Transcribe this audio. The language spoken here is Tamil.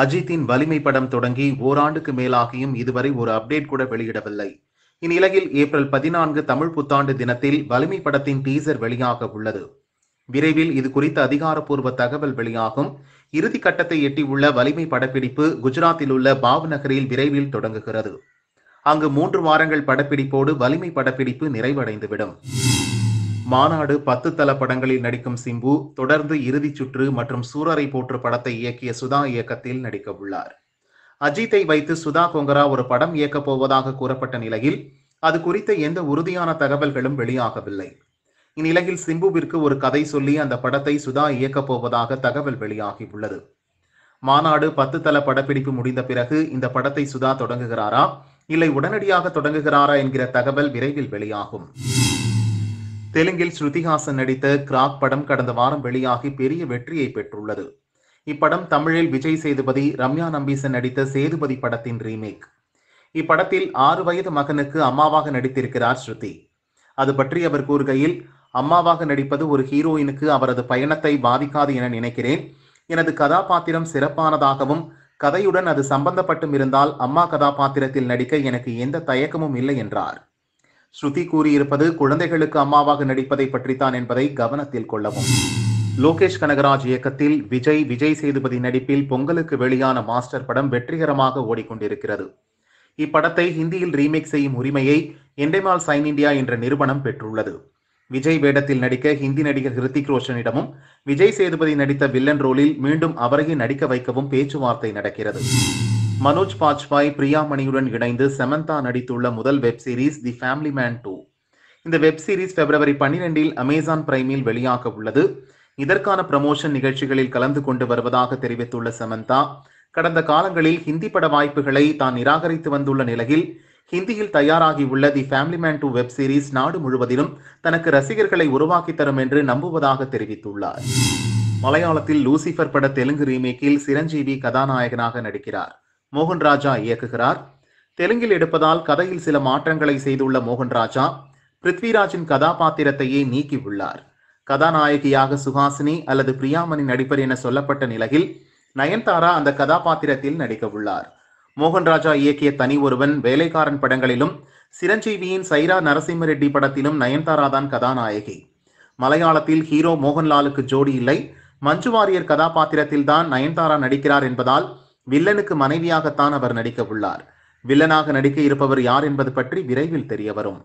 அஜித்தின் வலிமை படம் தொடங்கி ஓராண்டுக்கு மேலாகியும் இதுவரை ஒரு அப்டேட் கூட வெளியிடவில்லை இந்நிலையில் ஏப்ரல் பதினான்கு தமிழ் புத்தாண்டு தினத்தில் வலிமை படத்தின் டீசர் வெளியாக உள்ளது விரைவில் இது குறித்த அதிகாரப்பூர்வ தகவல் வெளியாகும் இறுதி எட்டி எட்டியுள்ள வலிமை படப்பிடிப்பு குஜராத்தில் உள்ள பாவ் நகரில் விரைவில் தொடங்குகிறது அங்கு மூன்று வாரங்கள் படப்பிடிப்போடு வலிமை படப்பிடிப்பு நிறைவடைந்துவிடும் மாநாடு பத்து தள படங்களில் நடிக்கும் சிம்பு தொடர்ந்து இறுதிச் சுற்று மற்றும் சூரரை போற்று படத்தை இயக்கிய சுதா இயக்கத்தில் நடிக்க உள்ளார் அஜித்தை வைத்து சுதா கொங்கரா ஒரு படம் இயக்கப் போவதாக கூறப்பட்ட நிலையில் அது குறித்த எந்த உறுதியான தகவல்களும் வெளியாகவில்லை இந்நிலையில் சிம்புவிற்கு ஒரு கதை சொல்லி அந்த படத்தை சுதா இயக்கப் போவதாக தகவல் வெளியாகி உள்ளது மாநாடு பத்து தள படப்பிடிப்பு முடிந்த பிறகு இந்த படத்தை சுதா தொடங்குகிறாரா இல்லை உடனடியாக தொடங்குகிறாரா என்கிற தகவல் விரைவில் வெளியாகும் தெலுங்கில் ஸ்ருதிஹாசன் நடித்த கிராக் படம் கடந்த வாரம் வெளியாகி பெரிய வெற்றியை பெற்றுள்ளது இப்படம் தமிழில் விஜய் சேதுபதி ரம்யா நம்பீசன் நடித்த சேதுபதி படத்தின் ரீமேக் இப்படத்தில் ஆறு வயது மகனுக்கு அம்மாவாக நடித்திருக்கிறார் ஸ்ருதி அது பற்றி அவர் கூறுகையில் அம்மாவாக நடிப்பது ஒரு ஹீரோயினுக்கு அவரது பயணத்தை பாதிக்காது என நினைக்கிறேன் எனது கதாபாத்திரம் சிறப்பானதாகவும் கதையுடன் அது சம்பந்தப்பட்டும் இருந்தால் அம்மா கதாபாத்திரத்தில் நடிக்க எனக்கு எந்த தயக்கமும் இல்லை என்றார் ஸ்ருதி கூறியிருப்பது குழந்தைகளுக்கு அம்மாவாக நடிப்பதை பற்றித்தான் என்பதை கவனத்தில் கொள்ளவும் லோகேஷ் கனகராஜ் இயக்கத்தில் விஜய் விஜய் சேதுபதி நடிப்பில் பொங்கலுக்கு வெளியான மாஸ்டர் படம் வெற்றிகரமாக ஓடிக்கொண்டிருக்கிறது இப்படத்தை ஹிந்தியில் ரீமேக் செய்யும் உரிமையை எண்டைமால் சைன் இந்தியா என்ற நிறுவனம் பெற்றுள்ளது விஜய் வேடத்தில் நடிக்க ஹிந்தி நடிகர் ஹிருத்திக் ரோஷனிடமும் விஜய் சேதுபதி நடித்த வில்லன் ரோலில் மீண்டும் அவரையே நடிக்க வைக்கவும் பேச்சுவார்த்தை நடக்கிறது மனோஜ் பாஜ்பாய் பிரியாமணியுடன் இணைந்து செமந்தா நடித்துள்ள முதல் web series the family man two இந்த வெப் சீரிஸ் பிப்ரவரி பன்னிரெண்டில் அமேசான் பிரைமில் வெளியாக உள்ளது இதற்கான ப்ரமோஷன் நிகழ்ச்சிகளில் கலந்து கொண்டு வருவதாக தெரிவித்துள்ள செமந்தா கடந்த காலங்களில் ஹிந்தி பட வாய்ப்புகளை தான் நிராகரித்து வந்துள்ள நிலையில் ஹிந்தியில் தயாராகியுள்ள the family man two web series நாடு முழுவதிலும் தனக்கு ரசிகர்களை உருவாக்கி தரும் என்று நம்புவதாக தெரிவித்துள்ளார் மலையாளத்தில் லூசிஃபர் பட தெலுங்கு ரீமேக்கில் சிரஞ்சீவி கதாநாயகனாக நடிக்கிறார் மோகன் ராஜா இயக்குகிறார் தெலுங்கில் எடுப்பதால் கதையில் சில மாற்றங்களை செய்துள்ள மோகன் ராஜா பிருத்விராஜின் கதாபாத்திரத்தையே நீக்கியுள்ளார் கதாநாயகியாக சுஹாசினி அல்லது பிரியாமணி நடிப்பர் என சொல்லப்பட்ட நிலையில் நயன்தாரா அந்த கதாபாத்திரத்தில் நடிக்க உள்ளார் மோகன்ராஜா இயக்கிய தனி ஒருவன் வேலைக்காரன் படங்களிலும் சிரஞ்சீவியின் சைரா நரசிம்ம ரெட்டி படத்திலும் நயன்தாரா தான் கதாநாயகி மலையாளத்தில் ஹீரோ மோகன்லாலுக்கு ஜோடி இல்லை மஞ்சு வாரியர் கதாபாத்திரத்தில் தான் நயன்தாரா நடிக்கிறார் என்பதால் வில்லனுக்கு மனைவியாகத்தான் அவர் நடிக்க உள்ளார் வில்லனாக நடிக்க இருப்பவர் யார் என்பது பற்றி விரைவில் தெரிய வரும்